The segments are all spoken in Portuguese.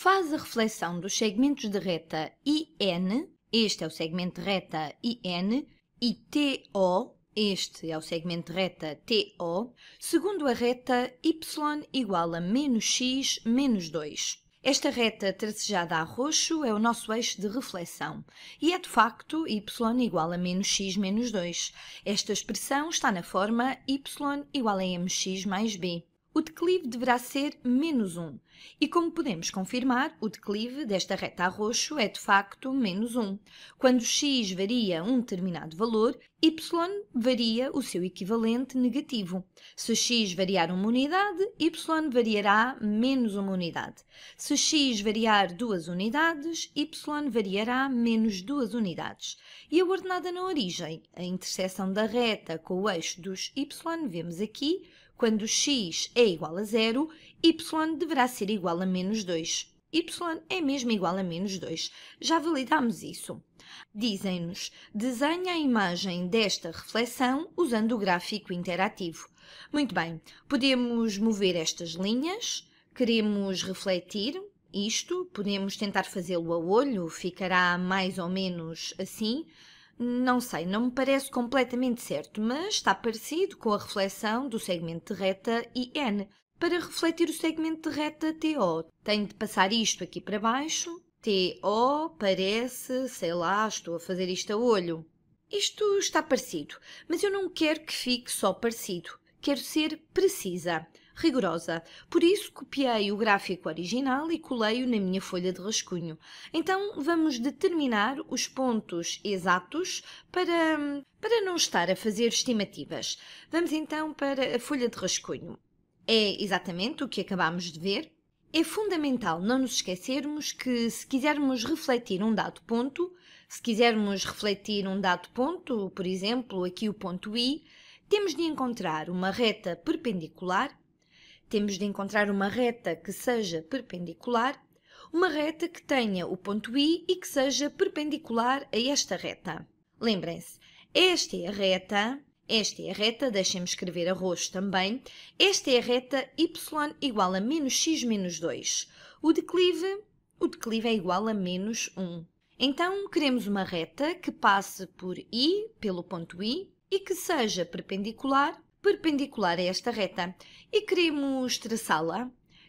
faz a reflexão dos segmentos de reta IN, este é o segmento de reta IN, e TO, este é o segmento de reta TO, segundo a reta Y igual a menos x menos 2. Esta reta tracejada a roxo é o nosso eixo de reflexão e é de facto y igual a menos x menos 2. Esta expressão está na forma y igual a mx mais b o declive deverá ser menos 1. E como podemos confirmar, o declive desta reta a roxo é de facto menos 1. Quando x varia um determinado valor, y varia o seu equivalente negativo. Se x variar uma unidade, y variará menos uma unidade. Se x variar duas unidades, y variará menos duas unidades. E a ordenada na origem, a interseção da reta com o eixo dos y, vemos aqui quando x é igual a zero, y deverá ser igual a menos 2. y é mesmo igual a menos 2. Já validámos isso. Dizem-nos, desenhe a imagem desta reflexão usando o gráfico interativo. Muito bem, podemos mover estas linhas, queremos refletir isto, podemos tentar fazê-lo a olho, ficará mais ou menos assim, não sei, não me parece completamente certo, mas está parecido com a reflexão do segmento de reta IN. Para refletir o segmento de reta TO, tenho de passar isto aqui para baixo. TO parece, sei lá, estou a fazer isto a olho. Isto está parecido, mas eu não quero que fique só parecido. Quero ser precisa rigorosa. Por isso, copiei o gráfico original e colei-o na minha folha de rascunho. Então, vamos determinar os pontos exatos para, para não estar a fazer estimativas. Vamos então para a folha de rascunho. É exatamente o que acabámos de ver. É fundamental não nos esquecermos que, se quisermos refletir um dado ponto, se quisermos refletir um dado ponto, por exemplo, aqui o ponto I, temos de encontrar uma reta perpendicular temos de encontrar uma reta que seja perpendicular, uma reta que tenha o ponto I e que seja perpendicular a esta reta. Lembrem-se, esta é a reta, esta é a reta, deixem-me escrever arroz também, esta é a reta y igual a menos x menos 2. O declive, o declive é igual a menos 1. Então, queremos uma reta que passe por I, pelo ponto I, e que seja perpendicular perpendicular a esta reta e queremos traçá-la.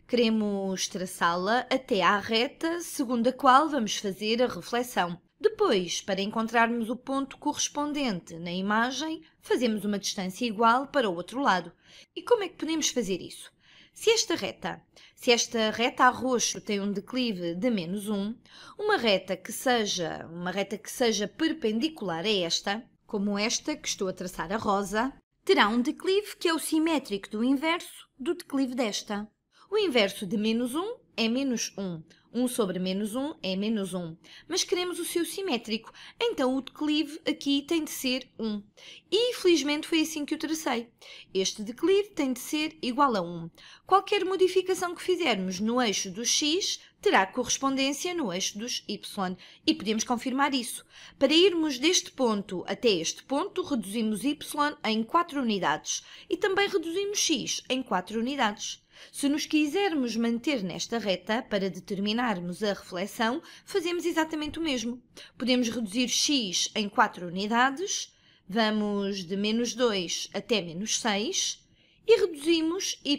Queremos traçá-la até à reta segundo a qual vamos fazer a reflexão. Depois, para encontrarmos o ponto correspondente na imagem, fazemos uma distância igual para o outro lado. E como é que podemos fazer isso? Se esta reta, se esta reta a roxo tem um declive de menos 1, uma reta que seja, uma reta que seja perpendicular a esta, como esta que estou a traçar a rosa, terá um declive que é o simétrico do inverso do declive desta. O inverso de menos 1 é menos 1. 1 sobre menos 1 é menos 1. Mas queremos o seu simétrico, então o declive aqui tem de ser 1. E, felizmente, foi assim que eu tracei. Este declive tem de ser igual a 1. Qualquer modificação que fizermos no eixo do x terá correspondência no eixo dos y. E podemos confirmar isso. Para irmos deste ponto até este ponto, reduzimos y em 4 unidades. E também reduzimos x em 4 unidades. Se nos quisermos manter nesta reta para determinarmos a reflexão, fazemos exatamente o mesmo. Podemos reduzir x em 4 unidades, vamos de menos 2 até menos 6, e reduzimos y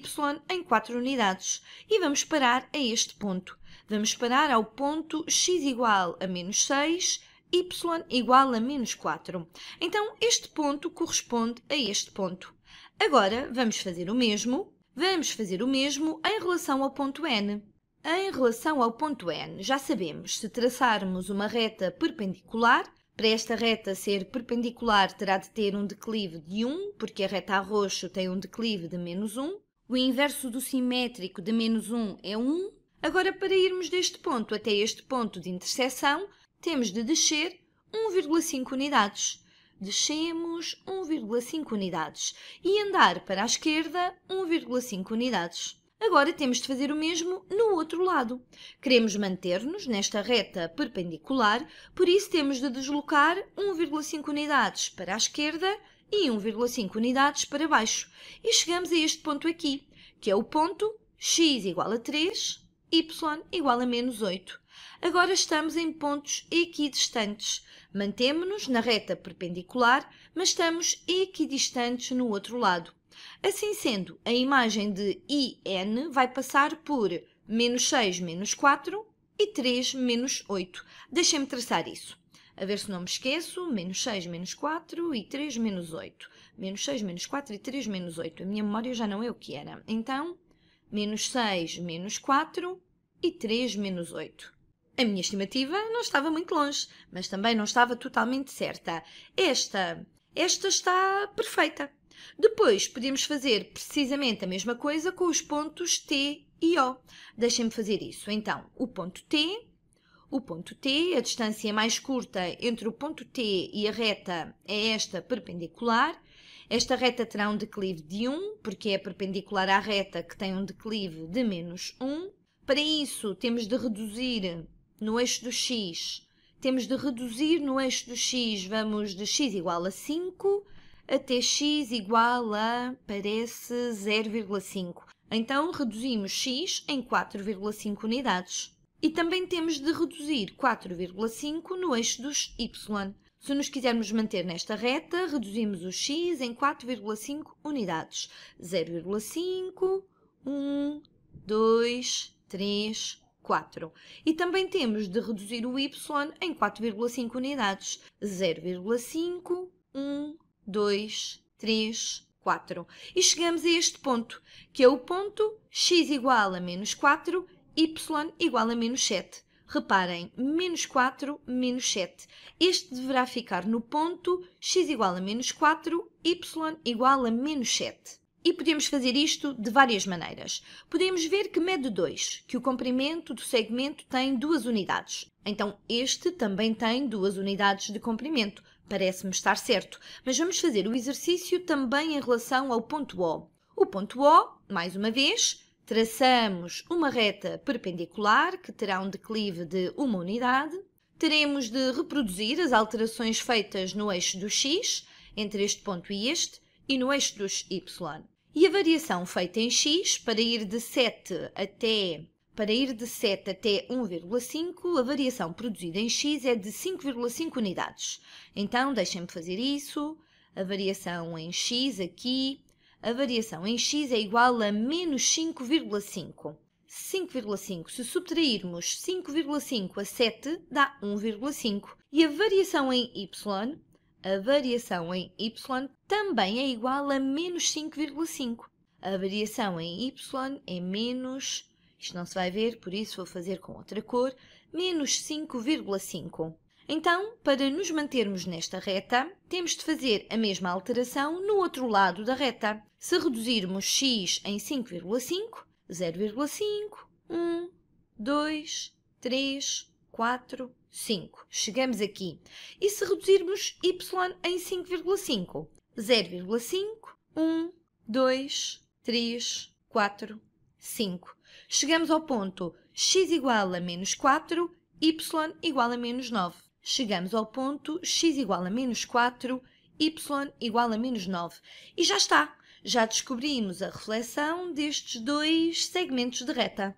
em 4 unidades. E vamos parar a este ponto. Vamos parar ao ponto x igual a menos 6, y igual a menos 4. Então, este ponto corresponde a este ponto. Agora, vamos fazer o mesmo Vamos fazer o mesmo em relação ao ponto N. Em relação ao ponto N, já sabemos, se traçarmos uma reta perpendicular, para esta reta ser perpendicular terá de ter um declive de 1, porque a reta roxo tem um declive de menos 1. O inverso do simétrico de menos 1 é 1. Agora, para irmos deste ponto até este ponto de intersecção, temos de descer 1,5 unidades descemos 1,5 unidades e andar para a esquerda 1,5 unidades. Agora temos de fazer o mesmo no outro lado. Queremos manter-nos nesta reta perpendicular, por isso temos de deslocar 1,5 unidades para a esquerda e 1,5 unidades para baixo. E chegamos a este ponto aqui, que é o ponto x igual a 3, y igual a menos 8. Agora estamos em pontos equidistantes. Mantemo-nos na reta perpendicular, mas estamos equidistantes no outro lado. Assim sendo, a imagem de IN vai passar por menos 6 menos 4 e 3 menos 8. Deixem-me traçar isso. A ver se não me esqueço, menos 6 menos 4 e 3 menos 8. Menos 6 menos 4 e 3 menos 8. A minha memória já não é o que era. Então, menos 6 menos 4 e 3 menos 8. A minha estimativa não estava muito longe, mas também não estava totalmente certa. Esta, esta está perfeita. Depois podemos fazer precisamente a mesma coisa com os pontos T e O. Deixem-me fazer isso. Então, o ponto T, o ponto T, a distância é mais curta entre o ponto T e a reta é esta perpendicular. Esta reta terá um declive de 1, porque é perpendicular à reta que tem um declive de menos 1. Para isso, temos de reduzir no eixo do x, temos de reduzir no eixo do x, vamos de x igual a 5 até x igual a, parece, 0,5. Então, reduzimos x em 4,5 unidades. E também temos de reduzir 4,5 no eixo dos y. Se nos quisermos manter nesta reta, reduzimos o x em 4,5 unidades. 0,5, 1, 2, 3, 4. E também temos de reduzir o y em 4,5 unidades. 0,5, 1, 2, 3, 4. E chegamos a este ponto, que é o ponto x igual a menos 4, y igual a menos 7. Reparem, menos 4, menos 7. Este deverá ficar no ponto x igual a menos 4, y igual a menos 7. E podemos fazer isto de várias maneiras. Podemos ver que mede 2, que o comprimento do segmento tem duas unidades. Então este também tem duas unidades de comprimento. Parece-me estar certo, mas vamos fazer o exercício também em relação ao ponto O. O ponto O, mais uma vez, traçamos uma reta perpendicular que terá um declive de uma unidade. Teremos de reproduzir as alterações feitas no eixo do x entre este ponto e este, e no eixo dos y. E a variação feita em x para ir de 7 até para ir de 7 até 1,5, a variação produzida em x é de 5,5 unidades. Então, deixem-me fazer isso. A variação em x aqui, a variação em x é igual a menos 5,5. 5,5. Se subtrairmos 5,5 a 7, dá 1,5. E a variação em y a variação em y também é igual a menos 5,5. A variação em y é menos, isto não se vai ver, por isso vou fazer com outra cor, menos 5,5. Então, para nos mantermos nesta reta, temos de fazer a mesma alteração no outro lado da reta. Se reduzirmos x em 5,5, 0,5, 1, 2, 3, 4, 5. Chegamos aqui. E se reduzirmos y em 5,5? 0,5, 1, 2, 3, 4, 5. Chegamos ao ponto x igual a menos 4, y igual a menos 9. Chegamos ao ponto x igual a menos 4, y igual a menos 9. E já está! Já descobrimos a reflexão destes dois segmentos de reta.